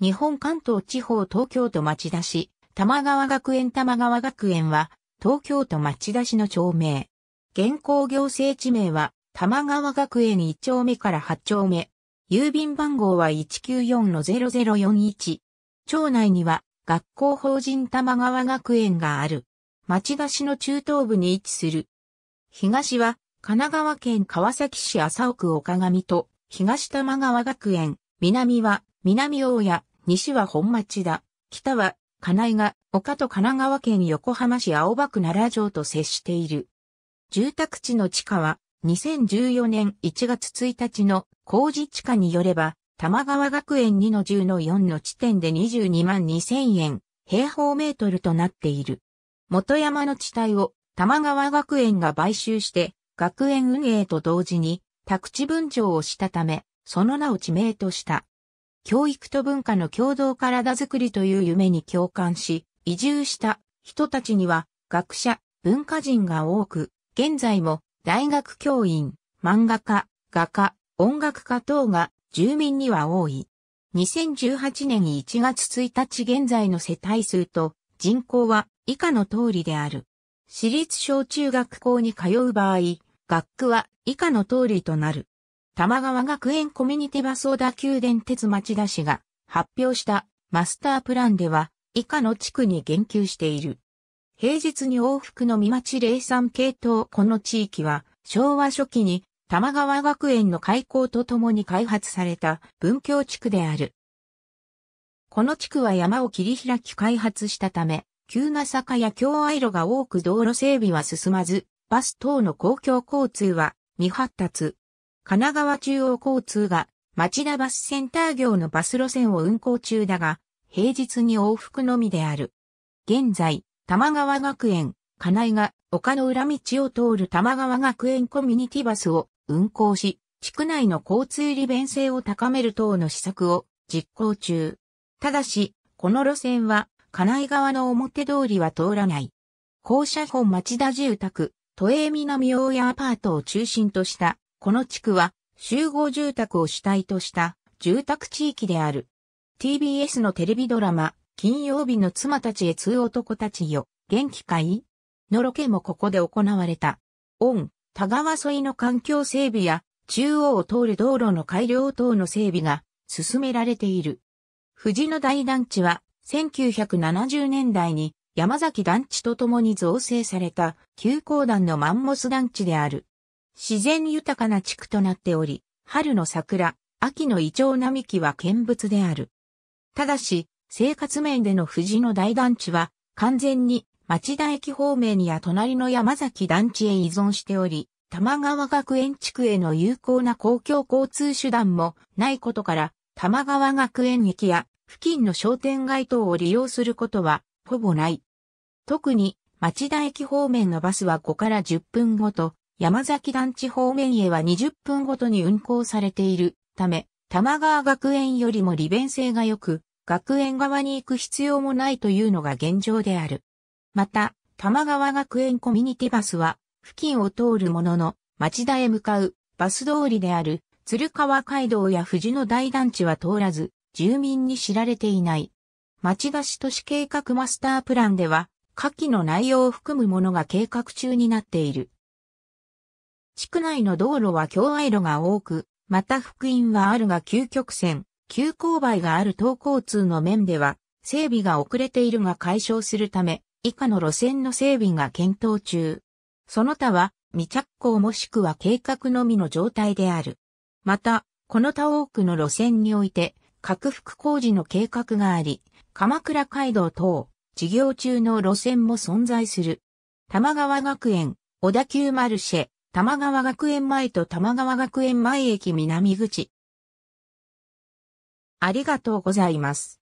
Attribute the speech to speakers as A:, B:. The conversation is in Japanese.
A: 日本関東地方東京都町田市、玉川学園玉川学園は、東京都町田市の町名。現行行政地名は、玉川学園1丁目から8丁目。郵便番号は194-0041。町内には、学校法人玉川学園がある。町田市の中東部に位置する。東は、神奈川県川崎市麻生区岡上と、東玉川学園、南は、南大谷、西は本町だ。北は金井が丘と神奈川県横浜市青葉区奈良城と接している。住宅地の地価は2014年1月1日の工事地価によれば、玉川学園2の10の4の地点で22万2000円、平方メートルとなっている。元山の地帯を玉川学園が買収して、学園運営と同時に宅地分譲をしたため、その名を地名とした。教育と文化の共同体づくりという夢に共感し、移住した人たちには学者、文化人が多く、現在も大学教員、漫画家、画家、音楽家等が住民には多い。2018年1月1日現在の世帯数と人口は以下の通りである。私立小中学校に通う場合、学区は以下の通りとなる。玉川学園コミュニティバソーダ宮殿鉄町田市が発表したマスタープランでは以下の地区に言及している。平日に往復の見町零3系統この地域は昭和初期に玉川学園の開校とともに開発された文教地区である。この地区は山を切り開き開発したため、急な坂や境愛路が多く道路整備は進まず、バス等の公共交通は未発達、神奈川中央交通が町田バスセンター業のバス路線を運行中だが、平日に往復のみである。現在、玉川学園、金井が丘の裏道を通る玉川学園コミュニティバスを運行し、地区内の交通利便性を高める等の施策を実行中。ただし、この路線は、金井側の表通りは通らない。校舎本町田住宅、都営南大谷アパートを中心としたこの地区は集合住宅を主体とした住宅地域である。TBS のテレビドラマ、金曜日の妻たちへ通男たちよ、元気かいのロケもここで行われた。オン、田川沿いの環境整備や中央を通る道路の改良等の整備が進められている。藤野大団地は1970年代に山崎団地とともに造成された旧行団のマンモス団地である。自然豊かな地区となっており、春の桜、秋のイチョウ並木は見物である。ただし、生活面での藤の大団地は、完全に町田駅方面や隣の山崎団地へ依存しており、玉川学園地区への有効な公共交通手段もないことから、玉川学園駅や付近の商店街等を利用することはほぼない。特に町田駅方面のバスは5から10分ごと山崎団地方面へは20分ごとに運行されているため、玉川学園よりも利便性が良く、学園側に行く必要もないというのが現状である。また、玉川学園コミュニティバスは、付近を通るものの、町田へ向かうバス通りである鶴川街道や藤野大団地は通らず、住民に知られていない。町田市都市計画マスタープランでは、下記の内容を含むものが計画中になっている。地区内の道路は境愛路が多く、また福音はあるが急曲線、急勾配がある等交通の面では、整備が遅れているが解消するため、以下の路線の整備が検討中。その他は未着工もしくは計画のみの状態である。また、この他多くの路線において、拡幅工事の計画があり、鎌倉街道等、事業中の路線も存在する。玉川学園、小田急マルシェ、玉川学園前と玉川学園前駅南口。ありがとうございます。